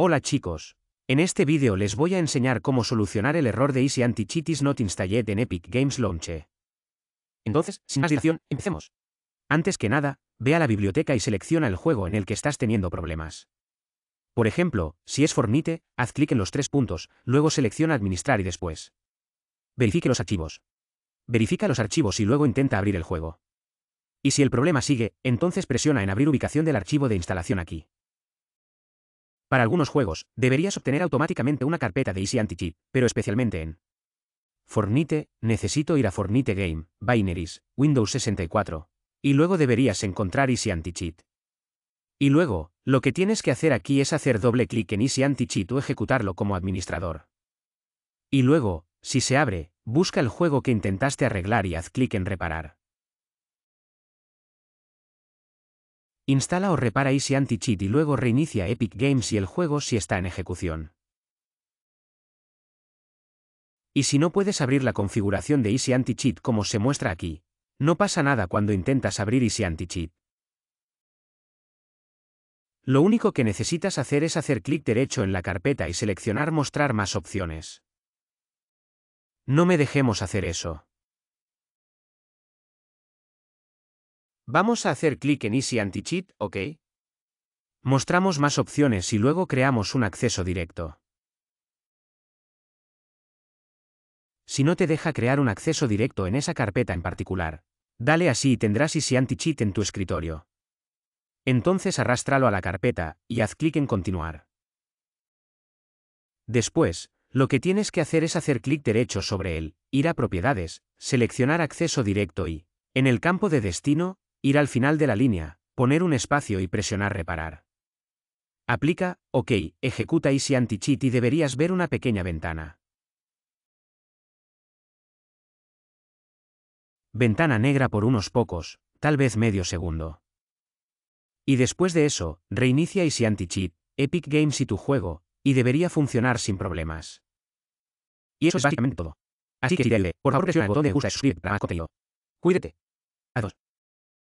Hola chicos. En este vídeo les voy a enseñar cómo solucionar el error de Easy Anti-Cheat is not installed en Epic Games Launch. Entonces, sin más dilación, empecemos. Antes que nada, ve a la biblioteca y selecciona el juego en el que estás teniendo problemas. Por ejemplo, si es Fornite, haz clic en los tres puntos, luego selecciona Administrar y después. Verifique los archivos. Verifica los archivos y luego intenta abrir el juego. Y si el problema sigue, entonces presiona en Abrir ubicación del archivo de instalación aquí. Para algunos juegos, deberías obtener automáticamente una carpeta de Easy Anti-Cheat, pero especialmente en Fornite, necesito ir a Fornite Game, Binaries, Windows 64. Y luego deberías encontrar Easy Anti-Cheat. Y luego, lo que tienes que hacer aquí es hacer doble clic en Easy Anti-Cheat o ejecutarlo como administrador. Y luego, si se abre, busca el juego que intentaste arreglar y haz clic en reparar. Instala o repara Easy Anti-Cheat y luego reinicia Epic Games y el juego si está en ejecución. Y si no puedes abrir la configuración de Easy Anti-Cheat como se muestra aquí, no pasa nada cuando intentas abrir Easy Anti-Cheat. Lo único que necesitas hacer es hacer clic derecho en la carpeta y seleccionar Mostrar más opciones. No me dejemos hacer eso. Vamos a hacer clic en Easy Anti-Cheat, ¿ok? Mostramos más opciones y luego creamos un acceso directo. Si no te deja crear un acceso directo en esa carpeta en particular, dale así y tendrás Easy Anti-Cheat en tu escritorio. Entonces arrástralo a la carpeta y haz clic en Continuar. Después, lo que tienes que hacer es hacer clic derecho sobre él, ir a Propiedades, seleccionar Acceso directo y, en el campo de destino, ir al final de la línea, poner un espacio y presionar reparar. Aplica, OK, ejecuta Easy Anti-Cheat y deberías ver una pequeña ventana. Ventana negra por unos pocos, tal vez medio segundo. Y después de eso, reinicia Easy Anti-Cheat, Epic Games y tu juego, y debería funcionar sin problemas. Y eso es básicamente todo. Así que si por favor presiona el botón de gusta y para más Cuídate. Adiós.